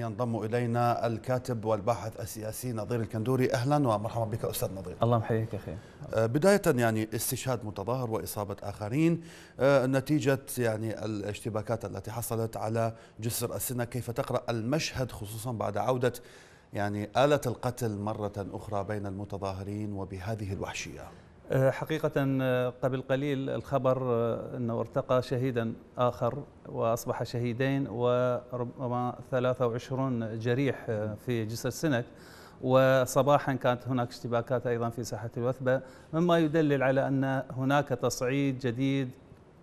ينضم الينا الكاتب والباحث السياسي نظير الكندوري اهلا ومرحبا بك استاذ نظير الله يحييك اخي آه، بدايه يعني استشهاد متظاهر واصابه اخرين آه، نتيجه يعني الاشتباكات التي حصلت على جسر السنه كيف تقرا المشهد خصوصا بعد عوده يعني آلة القتل مرة أخرى بين المتظاهرين وبهذه الوحشية آه، حقيقة آه، قبل قليل الخبر آه، أنه ارتقى شهيدا آخر وأصبح شهيدين وربما 23 جريح في جسر سنك وصباحا كانت هناك اشتباكات أيضا في ساحة الوثبة مما يدلل على أن هناك تصعيد جديد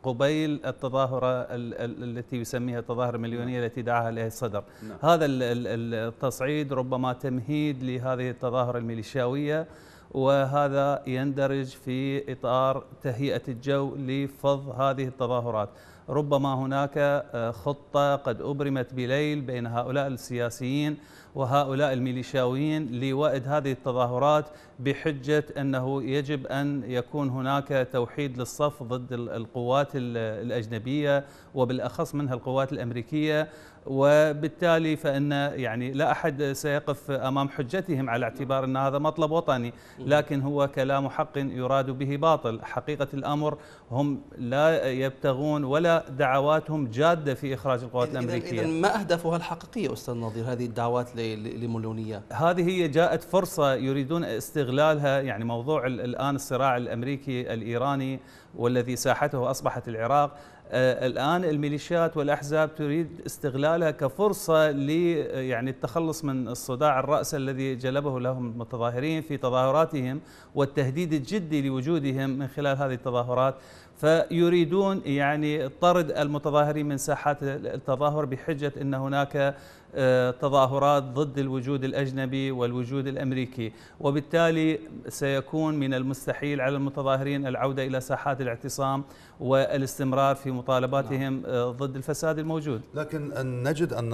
قبيل التظاهرة التي يسميها التظاهرة المليونية نعم. التي دعاها إليها الصدر نعم. هذا التصعيد ربما تمهيد لهذه التظاهرة الميليشياوية وهذا يندرج في إطار تهيئة الجو لفض هذه التظاهرات ربما هناك آه، خطة قد أبرمت بليل بين هؤلاء السياسيين وهؤلاء الميليشياويين لوائد هذه التظاهرات بحجة أنه يجب أن يكون هناك توحيد للصف ضد القوات الأجنبية وبالأخص منها القوات الأمريكية وبالتالي فان يعني لا احد سيقف امام حجتهم على اعتبار ان هذا مطلب وطني، لكن هو كلام حق يراد به باطل، حقيقه الامر هم لا يبتغون ولا دعواتهم جاده في اخراج القوات الامريكيه. إذن ما اهدافها الحقيقيه استاذ نظير هذه الدعوات لمولونيه؟ هذه هي جاءت فرصه يريدون استغلالها يعني موضوع الان الصراع الامريكي الايراني والذي ساحته أصبحت العراق آه، الآن الميليشيات والأحزاب تريد استغلالها كفرصة لي يعني التخلص من الصداع الرأس الذي جلبه لهم المتظاهرين في تظاهراتهم والتهديد الجدي لوجودهم من خلال هذه التظاهرات فيريدون يعني طرد المتظاهرين من ساحات التظاهر بحجة أن هناك آه، تظاهرات ضد الوجود الأجنبي والوجود الأمريكي وبالتالي سيكون من المستحيل على المتظاهرين العودة إلى ساحات الاعتصام والاستمرار في مطالباتهم نعم. آه، ضد الفساد الموجود لكن نجد أن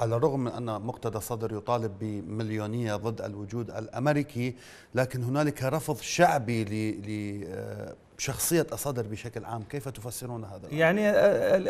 على الرغم من أن مقتدى صدر يطالب بمليونية ضد الوجود الأمريكي لكن هنالك رفض شعبي ل آه، شخصية أصدر بشكل عام كيف تفسرون هذا يعني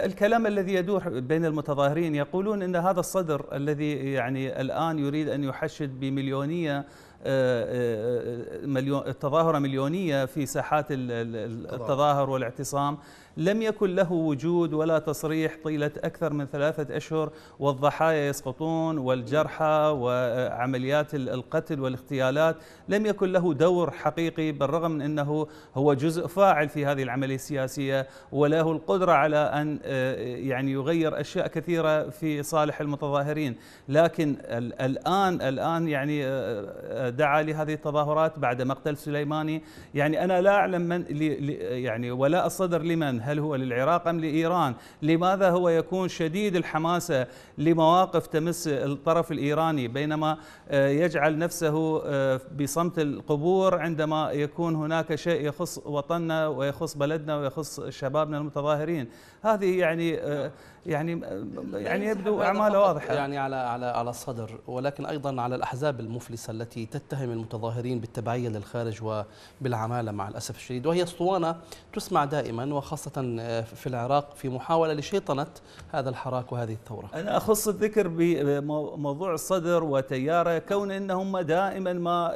الكلام الذي يدور بين المتظاهرين يقولون أن هذا الصدر الذي يعني الآن يريد أن يحشد بمليونية آه، آه، آه، مليون التظاهرة مليونية في ساحات التظاهر والاعتصام لم يكن له وجود ولا تصريح طيلة أكثر من ثلاثة أشهر والضحايا يسقطون والجرحى وعمليات القتل والاغتيالات لم يكن له دور حقيقي بالرغم من أنه هو جزء فاعل في هذه العملية السياسية وله القدرة على أن آه، يعني يغير أشياء كثيرة في صالح المتظاهرين لكن الآن الآن يعني آه، آه، دعا لهذه التظاهرات بعد مقتل سليماني يعني أنا لا أعلم من يعني ولا الصدر لمن هل هو للعراق أم لإيران لماذا هو يكون شديد الحماسة لمواقف تمس الطرف الإيراني بينما آه، يجعل نفسه آه، بصمت القبور عندما يكون هناك شيء يخص وطننا ويخص بلدنا ويخص شبابنا المتظاهرين هذه يعني آه، يعني آه، يعني يبدو اعماله واضحه يعني على على على الصدر ولكن ايضا على الاحزاب المفلسه التي تتهم المتظاهرين بالتبعيه للخارج وبالعماله مع الاسف الشديد وهي اسطوانه تسمع دائما وخاصه آه، في العراق في محاوله لشيطنه هذا الحراك وهذه الثوره انا اخص الذكر بموضوع الصدر وتياره كون انهم دائما ما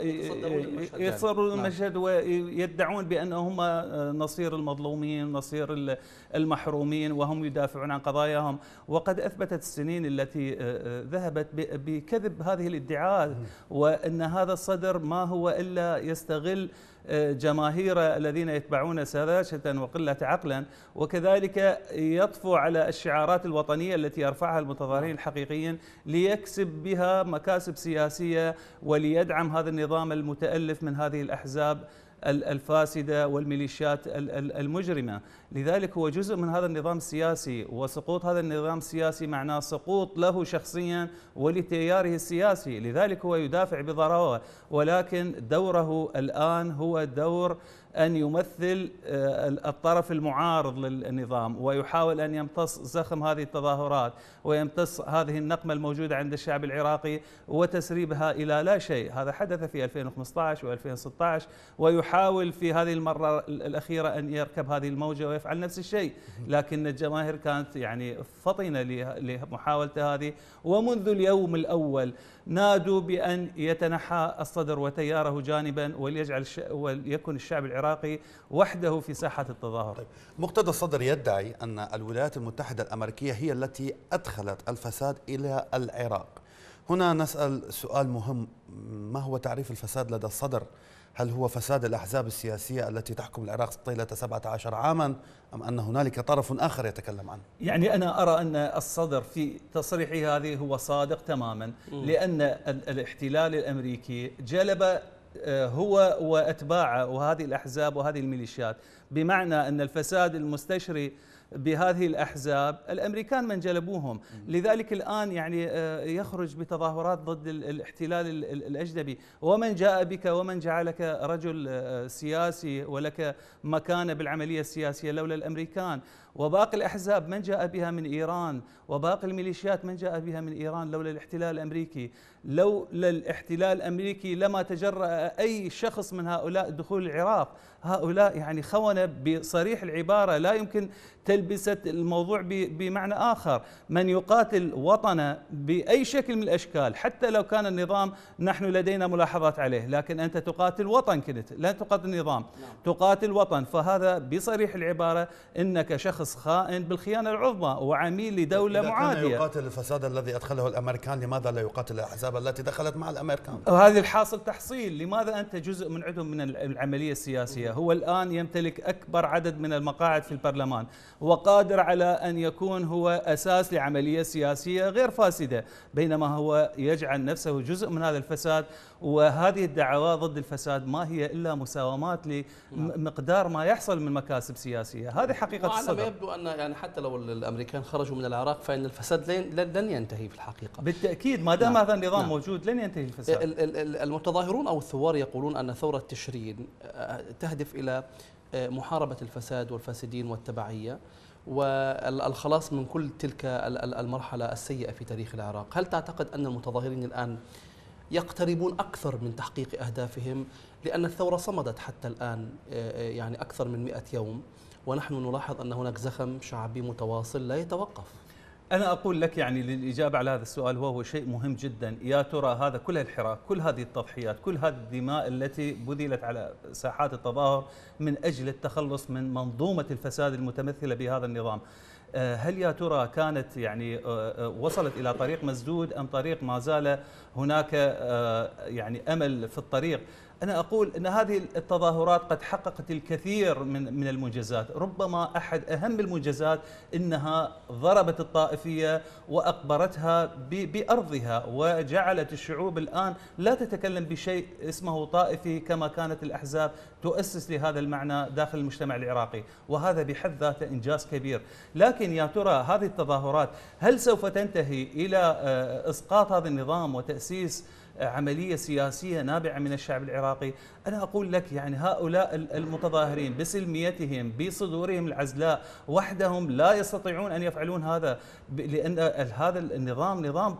يصروا نعم. المشهد ويدعون بانهم آه، نصير المظلومين نصير المحرومين وهم يدافعون عن قضايا قضاياهم وقد أثبتت السنين التي آه، آه، ذهبت بكذب هذه الادعاءات وأن هذا الصدر ما هو إلا يستغل آه، جماهير الذين يتبعون سذاجة وقلة عقلا وكذلك يطفو على الشعارات الوطنية التي يرفعها المتظاهرين نعم. الحقيقيين ليكسب بها مكاسب سياسية وليدعم هذا النظام المتألف من هذه الأحزاب الفاسدة والميليشيات المجرمة لذلك هو جزء من هذا النظام السياسي وسقوط هذا النظام السياسي معناه سقوط له شخصيا ولتياره السياسي لذلك هو يدافع بضراوة ولكن دوره الآن هو دور أن يمثل آه، الطرف المعارض للنظام ويحاول أن يمتص زخم هذه التظاهرات ويمتص هذه النقمة الموجودة عند الشعب العراقي وتسريبها إلى لا شيء هذا حدث في 2015 و2016 ويحاول في هذه المرة الأخيرة أن يركب هذه الموجة يفعل نفس الشيء لكن الجماهير كانت يعني فطنة لمحاولته هذه ومنذ اليوم الأول نادوا بأن يتنحى الصدر وتياره جانبا وليجعل وليكن الشعب العراقي وحده في ساحة التظاهر طيب مقتدى الصدر يدعي أن الولايات المتحدة الأمريكية هي التي أدخلت الفساد إلى العراق هنا نسأل سؤال مهم ما هو تعريف الفساد لدى الصدر هل هو فساد الأحزاب السياسية التي تحكم العراق طيلة 17 عاما أم أن هنالك طرف آخر يتكلم عنه يعني أنا أرى أن الصدر في تصريحه هذه هو صادق تماما م. لأن الاحتلال الأمريكي جلب آه، هو وأتباعه وهذه الأحزاب وهذه الميليشيات بمعنى أن الفساد المستشري بهذه الاحزاب الامريكان من جلبوهم لذلك الان يعني آه، يخرج بتظاهرات ضد الاحتلال الاجنبي ومن جاء بك ومن جعلك رجل آه، سياسي ولك مكانه بالعمليه السياسيه لولا الامريكان وباقي الأحزاب من جاء بها من إيران وباقي الميليشيات من جاء بها من إيران لولا الاحتلال الأمريكي لولا الاحتلال الأمريكي لما تجرأ أي شخص من هؤلاء دخول العراق هؤلاء يعني خونة بصريح العبارة لا يمكن تلبسة الموضوع بمعنى آخر من يقاتل وطنه بأي شكل من الأشكال حتى لو كان النظام نحن لدينا ملاحظات عليه لكن أنت تقاتل وطن كنت لا تقاتل نظام نعم. تقاتل وطن فهذا بصريح العبارة إنك شخص شخص خائن بالخيانة العظمى وعميل لدولة معادية يقاتل الفساد الذي أدخله الأمريكان لماذا لا يقاتل الأحزاب التي دخلت مع الأمريكان وهذه الحاصل تحصيل لماذا أنت جزء من عندهم من العملية السياسية هو الآن يمتلك أكبر عدد من المقاعد في البرلمان وقادر على أن يكون هو أساس لعملية سياسية غير فاسدة بينما هو يجعل نفسه جزء من هذا الفساد وهذه الدعوات ضد الفساد ما هي إلا مساومات لمقدار ما يحصل من مكاسب سياسية هذه حقيقة الصدر يبدو أن يعني حتى لو الأمريكان خرجوا من العراق فإن الفساد لن ينتهي في الحقيقة بالتأكيد ما دام نعم. هذا النظام نعم. موجود لن ينتهي الفساد المتظاهرون أو الثوار يقولون أن ثورة تشرين آه، تهدف إلى آه، محاربة الفساد والفاسدين والتبعية والخلاص من كل تلك المرحلة السيئة في تاريخ العراق هل تعتقد أن المتظاهرين الآن يقتربون أكثر من تحقيق أهدافهم لأن الثورة صمدت حتى الآن آه، آه، يعني أكثر من 100 يوم ونحن نلاحظ أن هناك زخم شعبي متواصل لا يتوقف أنا أقول لك يعني للإجابة على هذا السؤال وهو شيء مهم جدا يا ترى هذا كل الحراك كل هذه التضحيات كل هذه الدماء التي بذلت على ساحات التظاهر من أجل التخلص من منظومة الفساد المتمثلة بهذا النظام آه، هل يا ترى كانت يعني آه، آه، وصلت الى طريق مسدود ام طريق ما زال هناك يعني امل في الطريق أنا أقول أن هذه التظاهرات قد حققت الكثير من من المنجزات، ربما أحد أهم المنجزات أنها ضربت الطائفية وأقبرتها بأرضها وجعلت الشعوب الآن لا تتكلم بشيء اسمه طائفي كما كانت الأحزاب تؤسس لهذا المعنى داخل المجتمع العراقي، وهذا بحد ذاته إنجاز كبير، لكن يا ترى هذه التظاهرات هل سوف تنتهي إلى آه، إسقاط هذا النظام وتأسيس عملية سياسية نابعة من الشعب العراقي أنا أقول لك يعني هؤلاء المتظاهرين بسلميتهم بصدورهم العزلاء وحدهم لا يستطيعون أن يفعلون هذا لأن هذا النظام نظام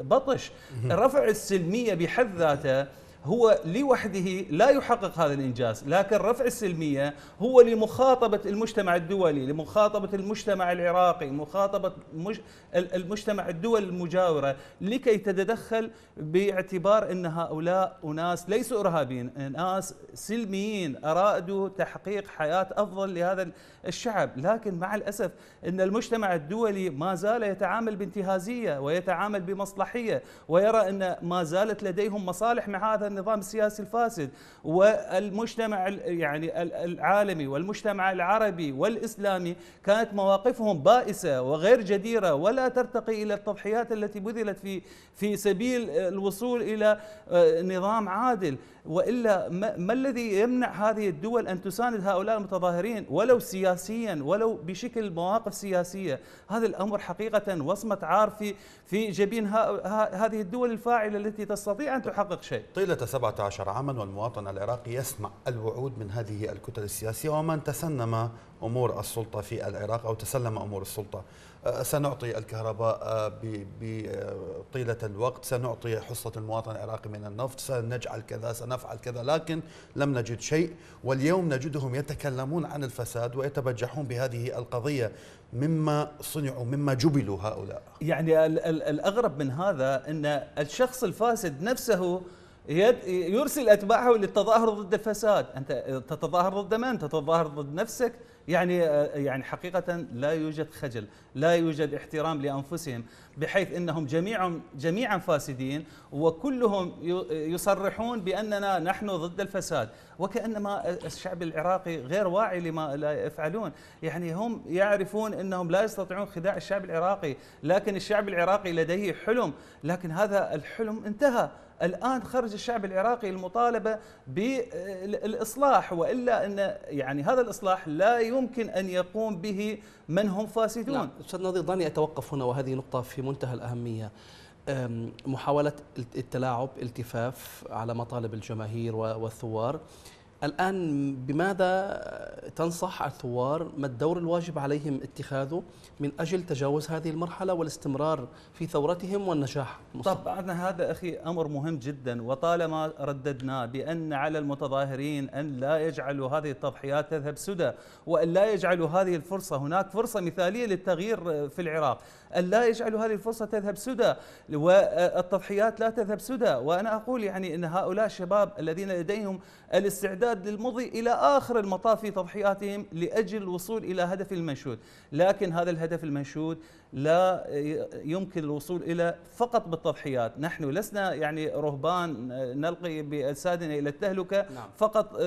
بطش رفع السلمية بحد ذاته هو لوحده لا يحقق هذا الإنجاز لكن رفع السلمية هو لمخاطبة المجتمع الدولي لمخاطبة المجتمع العراقي مخاطبة المجتمع الدول المجاورة لكي تتدخل باعتبار أن هؤلاء أناس ليسوا إرهابيين أناس سلميين أرادوا تحقيق حياة أفضل لهذا الشعب لكن مع الأسف أن المجتمع الدولي ما زال يتعامل بانتهازية ويتعامل بمصلحية ويرى أن ما زالت لديهم مصالح مع هذا النظام السياسي الفاسد والمجتمع يعني العالمي والمجتمع العربي والاسلامي كانت مواقفهم بائسه وغير جديره ولا ترتقي الى التضحيات التي بذلت في في سبيل الوصول الى آه، نظام عادل والا ما الذي يمنع هذه الدول ان تساند هؤلاء المتظاهرين ولو سياسيا ولو بشكل مواقف سياسيه هذا الامر حقيقه وصمه عار في في جبين هذه الدول الفاعله التي تستطيع ان تحقق شيء طيله 17 عاما والمواطن العراقي يسمع الوعود من هذه الكتل السياسية ومن تسنم أمور السلطة في العراق أو تسلم أمور السلطة أه، سنعطي الكهرباء أه، بطيلة أه، الوقت سنعطي حصة المواطن العراقي من النفط سنجعل كذا سنفعل كذا لكن لم نجد شيء واليوم نجدهم يتكلمون عن الفساد ويتبجحون بهذه القضية مما صنعوا مما جبلوا هؤلاء يعني الأغرب من هذا أن الشخص الفاسد نفسه يرسل اتباعه للتظاهر ضد الفساد، انت تتظاهر ضد من؟ تتظاهر ضد نفسك، يعني آه، يعني حقيقه لا يوجد خجل، لا يوجد احترام لانفسهم بحيث انهم جميعهم جميعا فاسدين وكلهم يصرحون باننا نحن ضد الفساد، وكانما الشعب العراقي غير واعي لما لا يفعلون، يعني هم يعرفون انهم لا يستطيعون خداع الشعب العراقي، لكن الشعب العراقي لديه حلم، لكن هذا الحلم انتهى الان خرج الشعب العراقي المطالبه بالاصلاح والا ان يعني هذا الاصلاح لا يمكن ان يقوم به من هم فاسدون لا. نعم، استاذ نظير دعني اتوقف هنا وهذه نقطه في منتهى الاهميه محاولة التلاعب التفاف على مطالب الجماهير والثوار الآن بماذا تنصح الثوار ما الدور الواجب عليهم اتخاذه من أجل تجاوز هذه المرحلة والاستمرار في ثورتهم والنجاح طبعا هذا أخي أمر مهم جدا وطالما رددنا بأن على المتظاهرين أن لا يجعلوا هذه التضحيات تذهب سدى وأن لا يجعلوا هذه الفرصة هناك فرصة مثالية للتغيير في العراق أن لا يجعلوا هذه الفرصة تذهب سدى والتضحيات لا تذهب سدى وأنا أقول يعني أن هؤلاء الشباب الذين لديهم الاستعداد الاستعداد للمضي إلى آخر المطاف في تضحياتهم لأجل الوصول إلى هدف المنشود لكن هذا الهدف المنشود لا يمكن الوصول الى فقط بالتضحيات، نحن لسنا يعني رهبان نلقي باجسادنا الى التهلكه نعم. فقط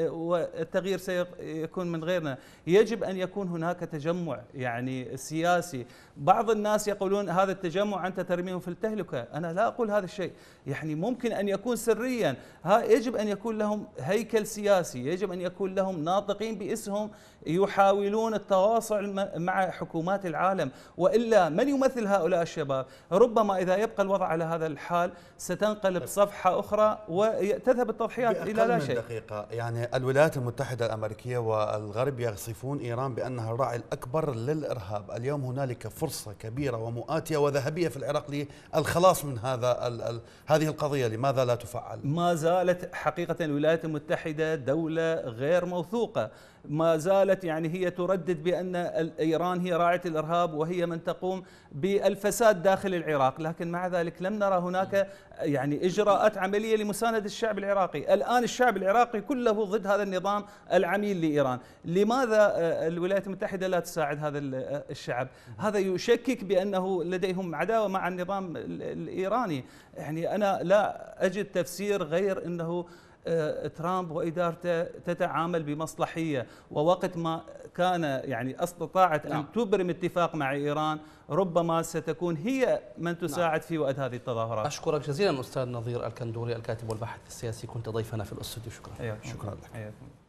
والتغيير سيكون من غيرنا، يجب ان يكون هناك تجمع يعني سياسي، بعض الناس يقولون هذا التجمع انت ترميهم في التهلكه، انا لا اقول هذا الشيء، يعني ممكن ان يكون سريا، يجب ان يكون لهم هيكل سياسي، يجب ان يكون لهم ناطقين باسمهم يحاولون التواصل مع حكومات العالم و والا من يمثل هؤلاء الشباب؟ ربما اذا يبقى الوضع على هذا الحال ستنقلب طيب. صفحه اخرى وتذهب التضحيات الى لا شيء. دقيقه يعني الولايات المتحده الامريكيه والغرب يصفون ايران بانها الراعي الاكبر للارهاب، اليوم هنالك فرصه كبيره ومؤاتيه وذهبيه في العراق للخلاص من هذا الـ الـ هذه القضيه، لماذا لا تفعل؟ ما زالت حقيقه الولايات المتحده دوله غير موثوقه، ما زالت يعني هي تردد بان ايران هي راعيه الارهاب وهي من تقوم بالفساد داخل العراق لكن مع ذلك لم نرى هناك يعني إجراءات عملية لمساندة الشعب العراقي الآن الشعب العراقي كله ضد هذا النظام العميل لإيران لماذا آه، الولايات المتحدة لا تساعد هذا آه، الشعب هذا يشكك بأنه لديهم عداوة مع النظام الإيراني يعني أنا لا أجد تفسير غير أنه آه، ترامب وادارته تتعامل بمصلحيه ووقت ما كان يعني استطاعت نعم. ان تبرم اتفاق مع ايران ربما ستكون هي من نعم. تساعد نعم. في وقت هذه التظاهرات اشكرك جزيلا استاذ نظير الكندوري الكاتب والباحث السياسي كنت ضيفنا في الاستوديو شكرا أيوة. شكرا لك أيوة.